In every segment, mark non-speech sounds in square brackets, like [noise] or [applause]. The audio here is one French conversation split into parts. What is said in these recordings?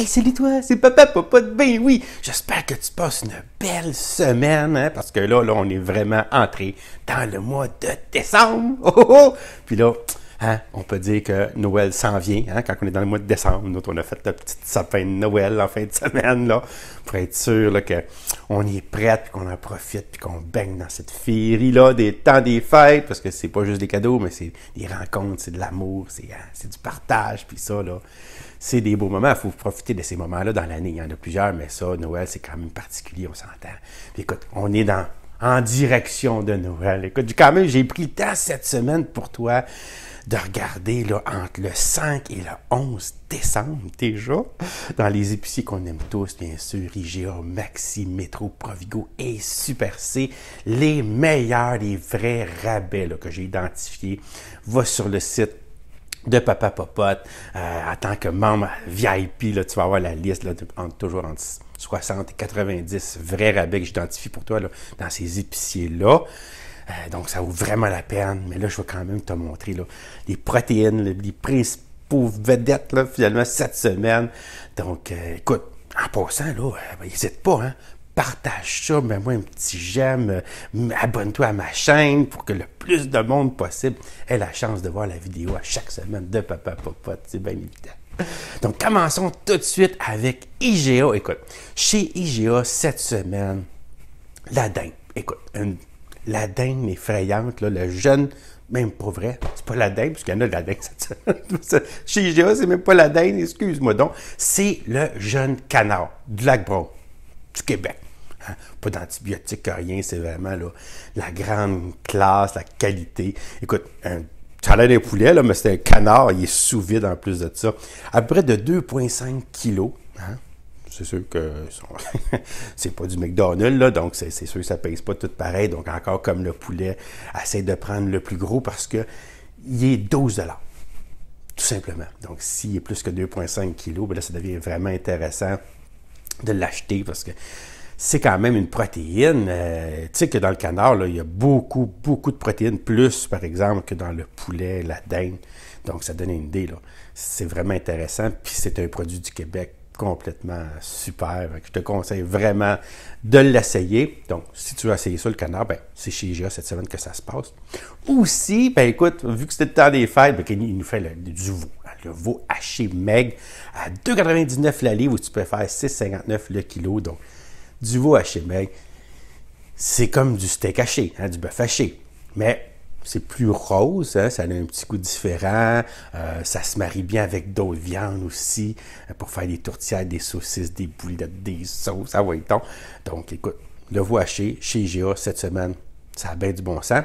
Hey, salut toi, c'est papa, papa de bain, oui. J'espère que tu passes une belle semaine, hein, parce que là, là, on est vraiment entré dans le mois de décembre. Oh, oh, oh, Puis là, Hein, on peut dire que Noël s'en vient, hein, quand on est dans le mois de décembre. Nous, on a fait la petite sapin de Noël en fin de [laughs] semaine, là, pour être sûr qu'on y est prêt, puis qu'on en profite, puis qu'on baigne dans cette féerie-là des temps des fêtes, parce que c'est pas juste des cadeaux, mais c'est des rencontres, c'est de l'amour, c'est hein, du partage, puis ça, là c'est des beaux moments. Il faut profiter de ces moments-là dans l'année. Il y en a plusieurs, mais ça, Noël, c'est quand même particulier, on s'entend. écoute, on est en direction de Noël. Écoute, quand même, j'ai pris le temps cette semaine pour toi de regarder là, entre le 5 et le 11 décembre déjà, dans les épiciers qu'on aime tous, bien sûr, IGA, Maxi, Métro, Provigo et Super C, les meilleurs, les vrais rabais que j'ai identifiés. Va sur le site de Papa Popote euh, en tant que membre VIP. Là, tu vas avoir la liste toujours entre 60 et 90 vrais rabais que j'identifie pour toi dans ces épiciers-là. Euh, donc, ça vaut vraiment la peine. Mais là, je vais quand même te montrer les protéines, les principaux vedettes finalement cette semaine. Donc, euh, écoute, en passant, n'hésite ben, pas, hein, partage ça, mets-moi un petit j'aime, euh, abonne-toi à ma chaîne pour que le plus de monde possible ait la chance de voir la vidéo à chaque semaine de Papa Popote. C'est bien évident. Donc, commençons tout de suite avec IGA. Écoute, chez IGA, cette semaine, la dingue, Écoute, une, la dingue effrayante, le jeune, même pas vrai, c'est pas la dingue, parce qu'il y en a de la dingue cette semaine. [laughs] chez IGA, c'est même pas la dingue, excuse-moi donc. C'est le jeune canard du lac Bron, du Québec. Hein? Pas d'antibiotiques, rien, c'est vraiment la grande classe, la qualité. Écoute, ça a l'air poulet, là, mais c'est un canard, il est sous vide en plus de ça. À près de 2,5 kilos. Hein? C'est sûr que [laughs] c'est pas du McDonald's, là, donc c'est sûr que ça pèse pas tout pareil. Donc, encore comme le poulet, essaie de prendre le plus gros parce que il est 12 tout simplement. Donc, s'il est plus que 2,5 kilos, ben là, ça devient vraiment intéressant de l'acheter parce que c'est quand même une protéine. Euh, tu sais que dans le canard, il y a beaucoup, beaucoup de protéines, plus par exemple que dans le poulet, la dinde. Donc ça donne une idée. C'est vraiment intéressant. Puis c'est un produit du Québec complètement super. Je te conseille vraiment de l'essayer. Donc, si tu veux essayer ça, le canard, ben, c'est chez IGA cette semaine que ça se passe. Aussi, ben écoute, vu que c'était le temps des fêtes, ben, il nous fait du veau. Hein, le veau haché Meg à 2,99 la livre tu peux faire 6,59 le kilo. Donc, du veau haché. Mais c'est comme du steak haché, hein, du bœuf haché. Mais c'est plus rose, hein, ça a un petit goût différent, euh, ça se marie bien avec d'autres viandes aussi, euh, pour faire des tourtières, des saucisses, des boulettes, des sauces, ça va être Donc écoute, le veau haché chez IGA cette semaine, ça a bien du bon sens.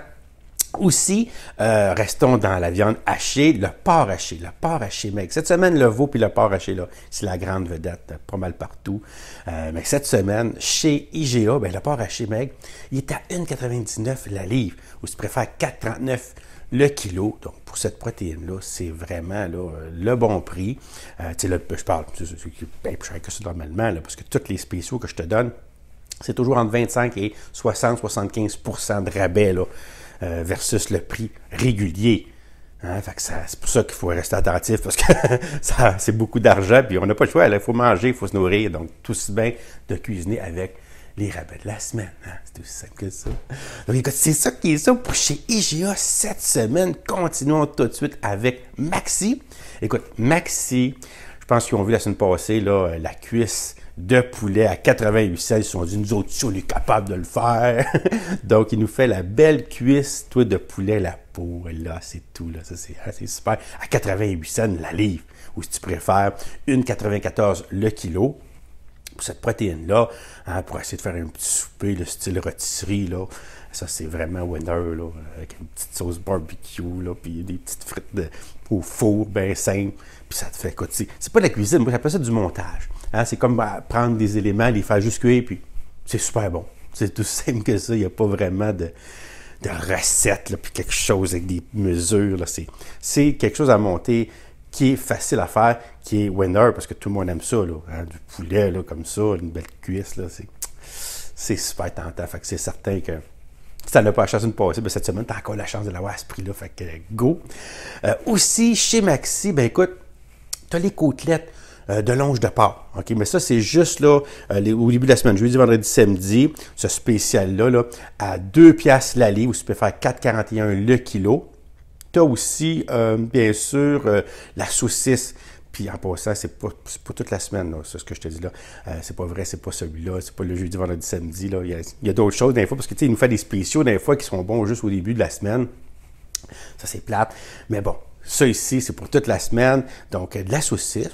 Aussi, euh, restons dans la viande hachée, le porc haché, le porc haché mec. Cette semaine, le veau puis le porc haché, c'est la grande vedette, pas mal partout. Euh, mais cette semaine, chez IGA, ben, le porc haché mec, il est à 1,99 la livre, ou tu préfère 4,39 le kilo. Donc, pour cette protéine-là, c'est vraiment le bon prix. Euh, tu sais, je parle, je bien que ça normalement, parce que toutes les spéciaux que je te donne, c'est toujours entre 25 et 60-75 de rabais, là. Euh, versus le prix régulier. Hein, c'est pour ça qu'il faut rester attentif parce que [laughs] ça, c'est beaucoup d'argent, puis on n'a pas le choix. Il faut manger, il faut se nourrir. Donc, tout si bien de cuisiner avec les rabais de la semaine. Hein. C'est aussi simple que ça. Donc, écoute, c'est ça qui est ça pour chez IGA cette semaine. Continuons tout de suite avec Maxi. Écoute, Maxi, je pense qu'ils ont vu la semaine passée là, euh, la cuisse de poulet à 88 cents. Ils sont dit, nous autres, on est capable de le faire. [laughs] Donc, il nous fait la belle cuisse, toi, de poulet, la peau. Là, c'est tout. Là. Ça, c'est, ah, super. À 88 cents, la livre. Ou si tu préfères, 1,94 le kilo. Pour cette protéine-là, hein, pour essayer de faire un petit souper, le style rôtisserie, là, ça, c'est vraiment winner, là, avec une petite sauce barbecue, là, puis des petites frites au four, bien simple. Puis ça te fait, écoute, c'est pas de la cuisine, moi j'appelle ça du montage. Hein, c'est comme euh, prendre des éléments, les faire jusquer et puis c'est super bon. C'est tout simple que ça, il n'y a pas vraiment de, de recette, là, puis quelque chose avec des mesures. Là. C'est, quelque chose à monter qui est facile à faire, qui est winner, parce que tout le monde aime ça, là, hein, du poulet là, comme ça, une belle cuisse, là, c'est, c'est super tentant. Fait c'est certain que si tu pas la chance de passer, ben, cette semaine, tu as encore la chance de l'avoir à ce prix-là. Fait que go. Euh, aussi, chez Maxi, ben écoute, tu as les côtelettes euh, de longe de porc. ok Mais ça, c'est juste là, euh, au début de la semaine, jeudi, vendredi, samedi, ce spécial-là, là, à 2 piastres l'allée, où tu peux faire 4,41 le kilo. Tu as aussi, bien sûr, la saucisse puis en passant, c'est pas, toute la semaine, c'est ce que je te dis là. Euh, c'est pas vrai, c'est pas celui-là, c'est pas le jeudi, vendredi, samedi. Là. Il y a, d'autres choses des fois, parce que tu sais, il nous fait des spéciaux des fois qui sont bons juste au début de la semaine. Ça, c'est plate. Mais bon, ça ici, c'est pour toute la semaine. Donc, de la saucisse,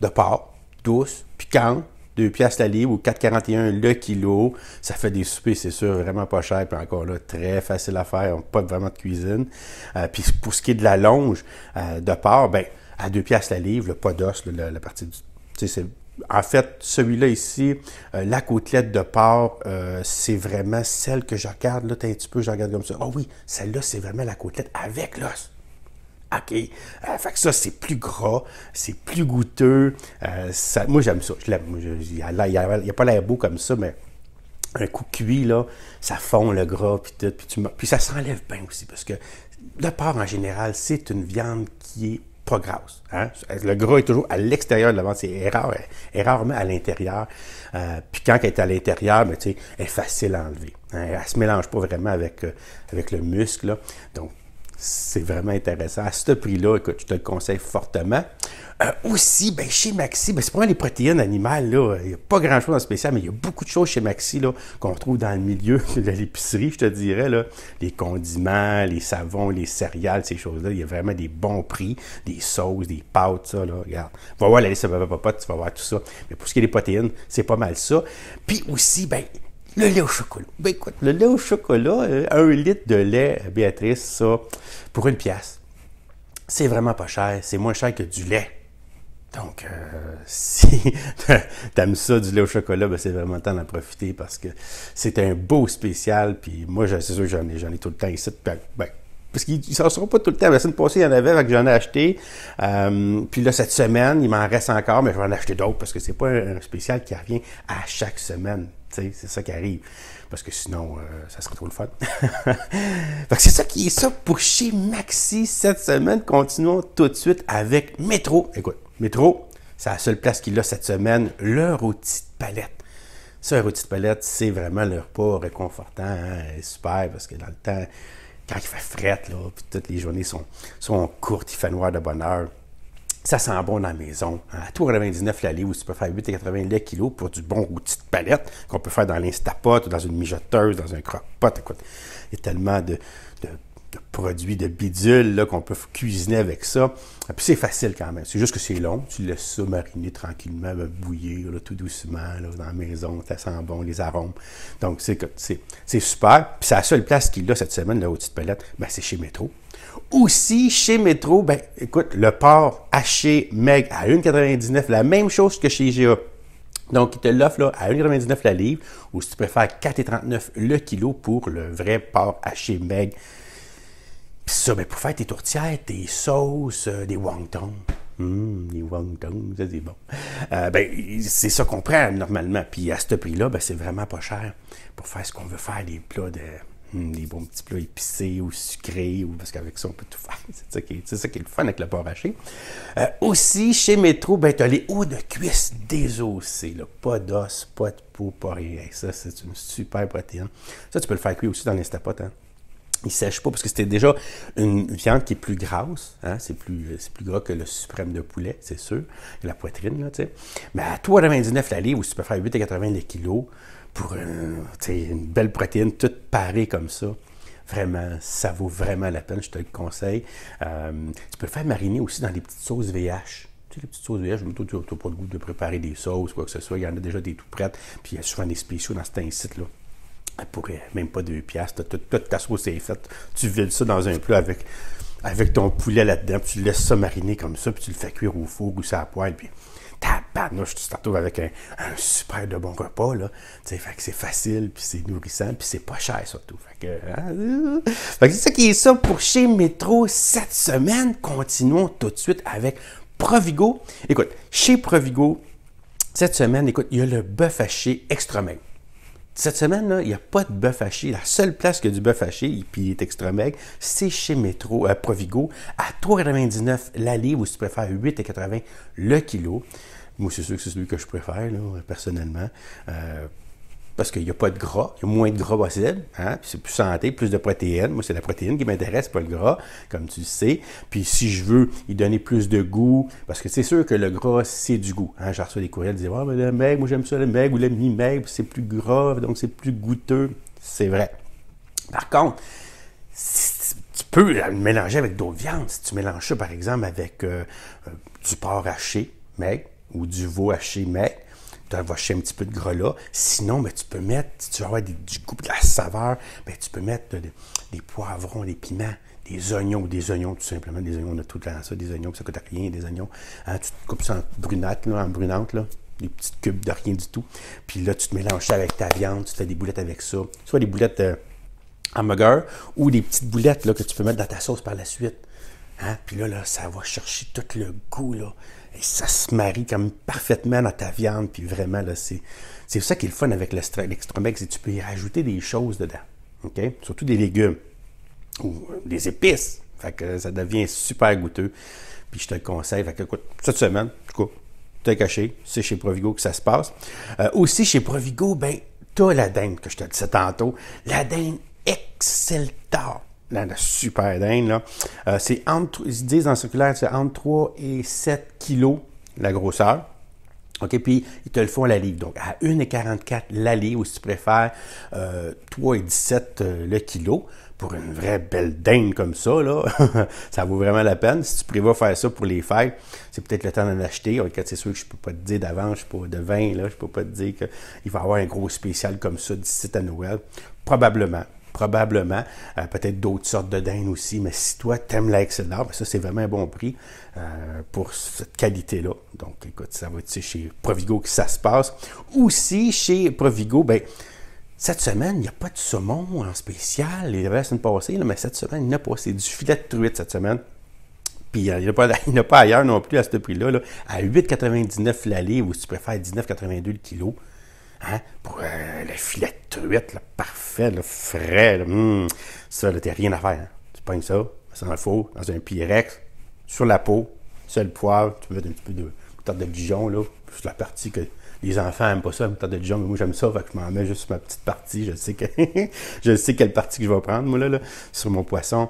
de porc, douce, piquante, 2 piastres la livre ou 4,41 le kilo. Ça fait des soupers, c'est sûr, vraiment pas cher. Puis encore là, très facile à faire, pas vraiment de cuisine. Euh, puis pour ce qui est de la longe euh, de porc, ben à deux piastres la livre, le pas d'os, la, partie du. En fait, celui-là ici, euh, la côtelette de porc, euh, c'est vraiment celle que je regarde. Là, as un petit peu, je regarde comme ça. Ah oui, celle-là, c'est vraiment la côtelette avec l'os. OK. Euh, fait que ça, c'est plus gras, c'est plus goûteux. moi, j'aime ça. Il n'y a, pas l'air beau comme ça, mais un coup cuit, là, ça fond le gras, puis tout. puis ça s'enlève bien aussi, parce que le porc, en général, c'est une viande qui est pas grasse. Hein? Le gras est toujours à l'extérieur de la ventre, c'est rare, rarement à l'intérieur. Euh, puis quand elle est à l'intérieur, mais ben, tu sais, elle est facile à enlever. Elle hein. Elle se mélange pas vraiment avec, euh, avec le muscle. Là. Donc, c'est vraiment intéressant. À ce prix-là, écoute, je te le conseille fortement. Euh, aussi, ben, chez Maxi, ben, c'est pas les protéines animales, là. Il n'y a pas grand-chose en spécial, mais il y a beaucoup de choses chez Maxi, là, qu'on trouve dans le milieu [laughs] de l'épicerie, je te dirais, là. Les condiments, les savons, les céréales, ces choses-là. Il y a vraiment des bons prix, des sauces, des pâtes, ça, là. Regarde. Va voir la de papa, tu vas voir tout ça. Mais pour ce qui est des protéines, c'est pas mal ça. Puis aussi, ben, le lait au chocolat. Ben écoute, le lait au chocolat, euh, un litre de lait, Béatrice, ça, pour une pièce, c'est vraiment pas cher. C'est moins cher que du lait. Donc, euh, [laughs] si t'aimes ça, du lait au chocolat, ben c'est vraiment temps d'en profiter parce que c'est un beau spécial. Puis moi, c'est sûr que j'en ai, ai, tout le temps ici. Ben, parce qu'ils ne s'en seront pas tout le temps. La semaine passée, il y en avait, que j'en ai acheté. Euh, puis là, cette semaine, il m'en reste encore, mais je vais en acheter d'autres parce que c'est pas un, spécial qui revient à chaque semaine. C'est ça qui arrive. Parce que sinon, euh, ça serait trop le fun. [laughs] c'est ça qui est ça pour chez Maxi cette semaine. Continuons tout de suite avec Métro. Écoute, Métro, c'est la seule place qu'il a cette semaine, le rôti de palette. Ça, un rôti de palette, c'est vraiment le repas réconfortant hein, super parce que dans le temps, quand il fait fret, toutes les journées sont, sont courtes, il fait noir de bonne heure. Ça sent bon dans la maison. À 99 l'allée où tu peux faire 8,80 le pour du bon outil de palette qu'on peut faire dans l'Instapot ou dans une mijoteuse, dans un croque-pot. Écoute, il y a tellement de de produits, de bidule qu'on peut cuisiner avec ça. puis c'est facile quand même. C'est juste que c'est long. Tu laisses ça mariner tranquillement, bouillir tout doucement dans la maison. Ça sent bon, les arômes. Donc c'est, c'est, super. Puis c'est la seule place qu'il a cette semaine, aux petites palette, ben, c'est chez Métro. Aussi, chez Métro, ben, écoute, le porc haché meg à 1,99, la même chose que chez IGA. Donc, il te l'offre à 1,99 la livre, ou si tu préfères 4,39 le kilo pour le vrai porc haché meg puis ça, ben, pour faire tes tourtières, tes sauces, euh, des wontons. les hum, wontons, ça c'est bon. Euh, ben, c'est ça qu'on prend normalement. Puis à ce prix-là, ben, c'est vraiment pas cher pour faire ce qu'on veut faire, les plats de. Hum, des bons petits plats épicés ou sucrés, ou, parce qu'avec ça, on peut tout faire. [laughs] C'est ça, qui est, le fun avec le porc euh, aussi, chez Métro, ben, tu as les hauts de cuisse désossés. Là. Pas d'os, pas de peau, pas rien. Ça, c'est une super protéine. Ça, tu peux le faire cuire aussi dans l'Instapot. Hein? il ne sèche pas parce que c'était déjà une viande qui est plus grasse. Hein. C'est plus, plus gras que le suprême de poulet, c'est sûr. la poitrine, là, tu sais. Mais à 3,99 la livre, où tu peux faire 8,80 le kilo pour une belle protéine toute parée comme ça. Vraiment, ça vaut vraiment la peine, je te le conseille. Euh, tu peux le faire mariner aussi dans des petites sauces VH Tu sais, les petites sauces VH, tu n'as pas le goût de préparer des sauces, ou quoi que ce soit. Il y en a déjà des tout prêtes. Puis il y a souvent des spéciaux dans certains sites-là. Elle pourrait même pas deux piastres, toute ta sauce est faite. Tu vides ça dans un plat avec, avec ton poulet là-dedans, tu laisses ça mariner comme ça, puis tu le fais cuire au four ou ça la poêle, puis tabarnouche, tu te retrouves avec un, super de bon repas, là. fait c'est facile, puis c'est nourrissant, puis c'est pas cher, surtout. Fait hein? fait c'est ça qui est ça pour chez Métro cette semaine. Continuons tout de suite avec Provigo. Écoute, chez Provigo, cette semaine, écoute, il y a le bœuf haché extra maigre. Cette semaine, il n'y a pas de bœuf haché. La seule place qui a du bœuf haché, puis il est extra maigre, c'est chez Métro, à euh, Provigo, à 3,99 la livre, ou si tu préfères 8,80 le kilo. Moi, c'est sûr que c'est celui que je préfère, personnellement. Euh, parce qu'il n'y a pas de gras, il y a moins de gras possible, hein? c'est plus santé, plus de protéines. Moi, c'est la protéine qui m'intéresse, pas le gras, comme tu sais. Puis si je veux y donner plus de goût, parce que c'est sûr que le gras, c'est du goût. Hein? Je reçois des courriels disant oh, mais le maigre, moi j'aime ça le maigre, ou le mi-maigre, c'est plus gras, donc c'est plus goûteux. C'est vrai. Par contre, tu peux le mélanger avec d'autres viandes. Si tu mélanges ça, par exemple, avec euh, euh, du porc haché maigre, ou du veau haché maigre, tu vas un petit peu de gras là. Sinon, ben, tu peux mettre, si tu veux avoir du goût de la saveur, ben, tu peux mettre des poivrons, des piments, des oignons, des oignons, tout simplement. Des oignons, on a tout dans ça, des oignons, ça coûte rien, des oignons. Hein, tu te coupes ça en brunette là, en brunante, des petites cubes de rien du tout. Puis là, tu te mélanges ça avec ta viande, tu fais des boulettes avec ça. Soit des boulettes à euh, hamburger ou des petites boulettes là, que tu peux mettre dans ta sauce par la suite. Hein, puis là, là, ça va chercher tout le goût. Là ça se marie comme parfaitement dans ta viande, puis vraiment, là, c'est. C'est ça qui est le fun avec l'extromex, c'est que tu peux y rajouter des choses dedans. Surtout des légumes ou euh, des épices. Fait que ça devient super goûteux. Puis je te le conseille. Fait cette semaine, du coup, caché. C'est chez Provigo que ça se passe. Euh, aussi, chez Provigo, ben, as la dinde que je te disais tantôt. La dinde Excelta la, super dinde, là. Euh, c'est entre, ils disent dans circulaire, c'est entre 3 et 7 kilos la grosseur. OK, puis ils te le font à la livre. Donc, à 1,44 l'allée, ou si tu préfères, euh, 3,17 17 euh, le kilo. Pour une vraie belle dinde comme ça, là, [laughs] ça vaut vraiment la peine. Si tu prévois faire ça pour les fêtes, c'est peut-être le temps d'en acheter. Okay, c'est sûr que je ne peux pas te dire d'avance, je de 20, là, je ne peux pas te dire qu'il va y avoir un gros spécial comme ça d'ici à Noël. Probablement probablement. Euh, peut-être d'autres sortes de dinde aussi, mais si toi, t'aimes la XLR, ben ça, c'est vraiment un bon prix euh, pour cette qualité-là. Donc, écoute, ça va être chez Provigo que ça se passe. Aussi, chez Provigo, ben, cette semaine, il n'y a pas de saumon en spécial. Il y avait la passée, mais cette semaine, il n'y pas. C'est du filet de truite cette semaine. Puis euh, il n'y [laughs] en a, pas ailleurs non plus à ce prix-là. à 8,99 la ou si tu préfères 19,82 le kilo, hein, pour le filet truite, parfait, le frais. Hum, ça, là, t'as rien à faire. Tu prends ça, ça dans le four, dans un pyrex, sur la peau, sur le poivre, tu mets un petit peu de tarte de Dijon, là, sur la partie que les enfants n'aiment pas ça, une tarte de Dijon, mais moi j'aime ça, fait que je m'en mets juste ma petite partie, je sais que [laughs] je sais quelle partie que je vais prendre, moi, là, là sur mon poisson.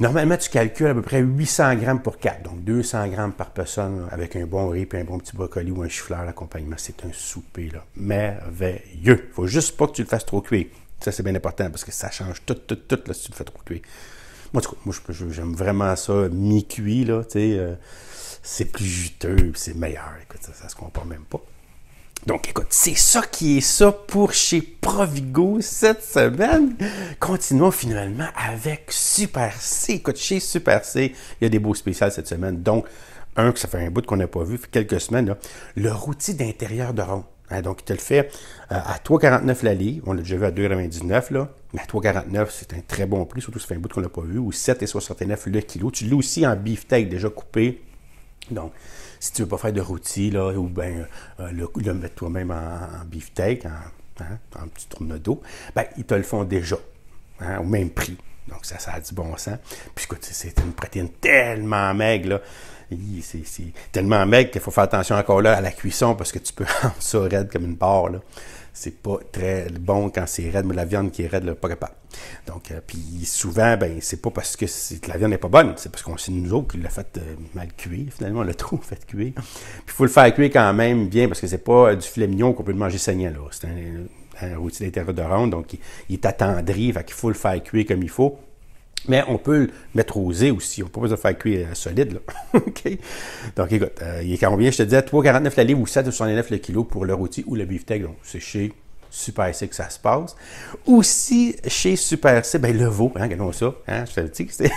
Normalement, tu calcules à peu près 800 grammes pour 4, donc 200 grammes par personne avec un bon riz, puis un bon petit brocoli ou un chou-fleur d'accompagnement. C'est un souper là, merveilleux. faut juste pas que tu le fasses trop cuit. Ça, c'est bien important parce que ça change tout, tout, tout si tu le fais trop cuit. Moi, j'aime vraiment ça mi-cuit, là, tu sais. Euh, c'est plus juteux, c'est meilleur. Écoute, ça, ça se compare même pas. Donc, écoute, c'est ça qui est ça pour chez Provigo cette semaine. Continuons finalement avec Super C. Écoute, chez Super C, il y a des beaux spéciales cette semaine. Donc, un que ça fait un bout qu'on n'a pas vu, fait quelques semaines, le rôti d'intérieur de rond. Hein, donc, il te le fait euh, à 3,49 la livre. On l'a déjà vu à 2,99 là. Mais à 3,49, c'est un très bon prix, surtout ça fait un bout qu'on n'a pas vu. Ou 7,69 le kilo. Tu l'as aussi en beefsteak déjà coupé donc, si tu ne veux pas faire de rôti, ou bien euh, le, mettre toi-même en, en, beefsteak, en, hein, petit trompe deau ben, ils te le font déjà, hein, au même prix. Donc, ça, ça a du bon sens. Puis, écoute, c'est une protéine tellement maigre, C'est tellement maigre qu'il faut faire attention encore à la cuisson parce que tu peux [laughs] rendre ça raide comme une barre, c'est pas très bon quand c'est raide, mais la viande qui est raide, là, pas capable. Donc, euh, puis souvent, ben, c'est pas parce que, la viande n'est pas bonne, c'est parce qu'on c'est nous autres qui l'a fait euh, mal cuire, finalement, le l'a [laughs] trop fait cuire. Puis il faut le faire cuire quand même bien, parce que c'est pas euh, du filet mignon qu'on peut le manger saignant, là. C'est un, un, un de ronde, donc il, est attendri, fait qu'il faut le faire cuire comme il faut. Mais on peut le mettre rosé aussi. On peut pas besoin de faire cuire euh, solide. Là. [laughs] Donc, écoute, euh, il est combien? Je te disais 3,49 la livre ou 7,69 le kilo pour le rôti ou le beefsteak. Donc, c'est chez Super C que ça se passe. Aussi, chez Super C, ben, le veau, hein, regardons ça. Hein, je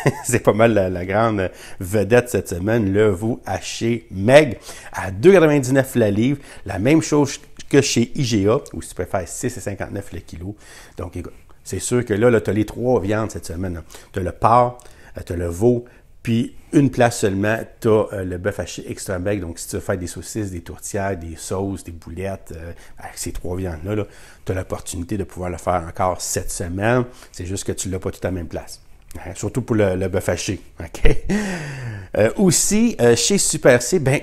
[laughs] c'est pas mal la, grande vedette cette semaine. Le veau haché Meg à 2,99 la livre. La même chose que chez IGA, ou si tu préfères 6,59 le kilo. Donc, écoute, c'est sûr que là, tu as les trois viandes cette semaine. Hein. Tu as le porc, euh, tu as le veau, puis une place seulement, tu as euh, le bœuf haché extra bec. Donc, si tu veux faire des saucisses, des tourtières, des sauces, des boulettes, avec euh, ben, ces trois viandes-là, tu as l'opportunité de pouvoir le faire encore cette semaine. C'est juste que tu ne l'as pas tout à la même place. Hein. Surtout pour le, bœuf haché. [laughs] OK? aussi, chez Super C, ben,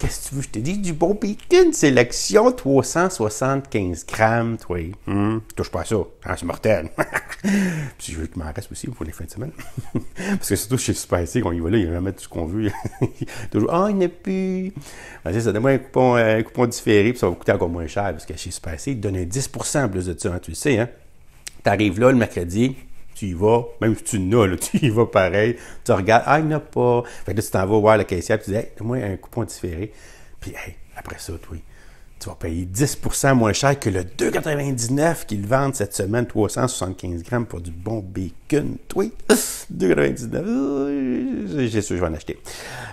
Qu'est-ce que tu veux, je te dis? Du bon bacon, sélection 375 grammes, toi. Hum, touche pas à ça. Hein, c'est mortel. [laughs] Puis je veux qu'il m'en reste aussi pour les fins de semaine. [laughs] Parce que surtout chez Super quand il va là, il va mettre tout ce qu'on veut. [laughs] Toujours, ah, il n'est plus. Vas-y, ben, ça donne un coupon, euh, un coupon différé, puis ça va coûter encore moins cher. Parce que chez Super il te donne un 10 en plus de ça, hein, tu le sais. Hein? Tu arrives là le mercredi, tu y vas, même si tu n'as, [laughs] tu y vas pareil, tu regardes, ah, il n'y en a pas. Fait que là, tu t'en vas voir le caissière, tu dis, hey, donne-moi un coupon différé. Puis, hey, après ça, toi, tu vas payer 10 moins cher que le 2,99 qu'ils vendent cette semaine, 375 grammes pour du bon bacon, toi. 2,99, [laughs] j'ai sûr, je vais en acheter.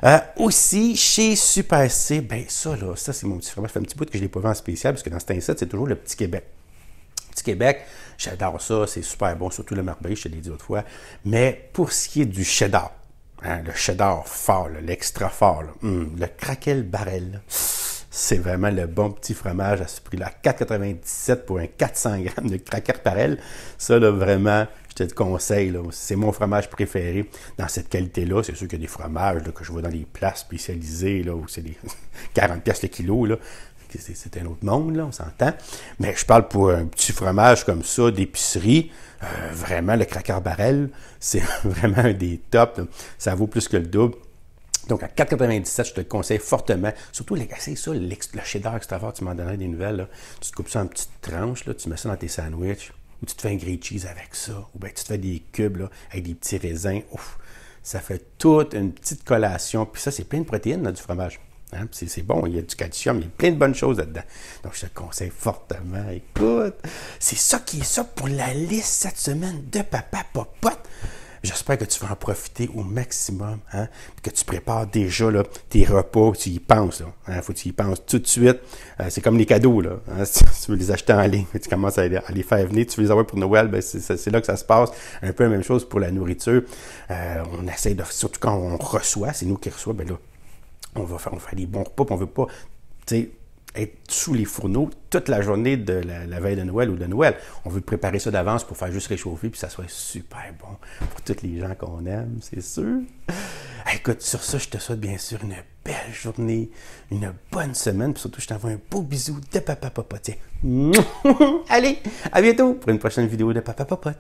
Euh, aussi, chez Super C, ben ça, là, ça, c'est mon petit fromage. Ça fait un petit bout que je ne l'ai pas vendu en spécial, parce que dans cet insecte, c'est toujours le petit Québec. Québec, j'adore ça, c'est super bon, surtout le Marbella, je te l'ai dit autrefois. Mais pour ce qui est du cheddar, hein, le cheddar fort, l'extra fort, hum, le craquel barrel, c'est vraiment le bon petit fromage à ce prix-là. 4,97 pour un 400 g de craquel barrel. Ça, là, vraiment, je te conseille. C'est mon fromage préféré dans cette qualité-là. C'est sûr qu'il y a des fromages que je vois dans les places spécialisées, là, où c'est 40 [laughs] pièces le kilo. Là c'est un autre monde, là, on s'entend. Mais je parle pour un petit fromage comme ça, d'épicerie. Euh, vraiment, le cracker barrel, [laughs] c'est vraiment un des tops. Ça vaut plus que le double. Donc, à 4,97, je te le conseille fortement. Surtout, les c'est ça, le cheddar fort. tu m'en donnerais des nouvelles. Tu te coupes ça en petites tranches, là, tu mets ça dans tes sandwichs, ou tu te fais un grilled cheese avec ça, ou bien tu te fais des cubes avec des petits raisins. Ouf, ça fait toute une petite collation. Puis ça, c'est plein de protéines, là, du fromage. Hein? C'est bon, il y a du calcium, il y a plein de bonnes choses là-dedans. Donc, je te conseille fortement. Écoute, c'est ça qui est ça pour la liste cette semaine de Papa Popote. J'espère que tu vas en profiter au maximum, hein? que tu prépares déjà là, tes repas, tu y penses. Il hein, faut que tu y penses tout de suite. Euh, c'est comme les cadeaux. Là, hein, [laughs] tu veux les acheter en ligne, tu commences à les, faire venir, tu veux les avoir pour Noël, ben, c'est là que ça se passe. Un peu la même chose pour la nourriture. Euh, on essaie de, surtout quand on reçoit, c'est nous qui reçoit, ben là, on va faire, des bons repas, on veut pas être sous les fourneaux toute la journée de la, veille de Noël ou de Noël. On veut préparer ça d'avance pour faire juste réchauffer, puis ça soit super bon pour tous les gens qu'on aime, c'est sûr. Écoute, sur ça, je te souhaite bien sûr une belle journée, une bonne semaine, puis surtout, je t'envoie un beau bisou de Papa Popote. [laughs] Allez, à bientôt pour une prochaine vidéo de Papa papa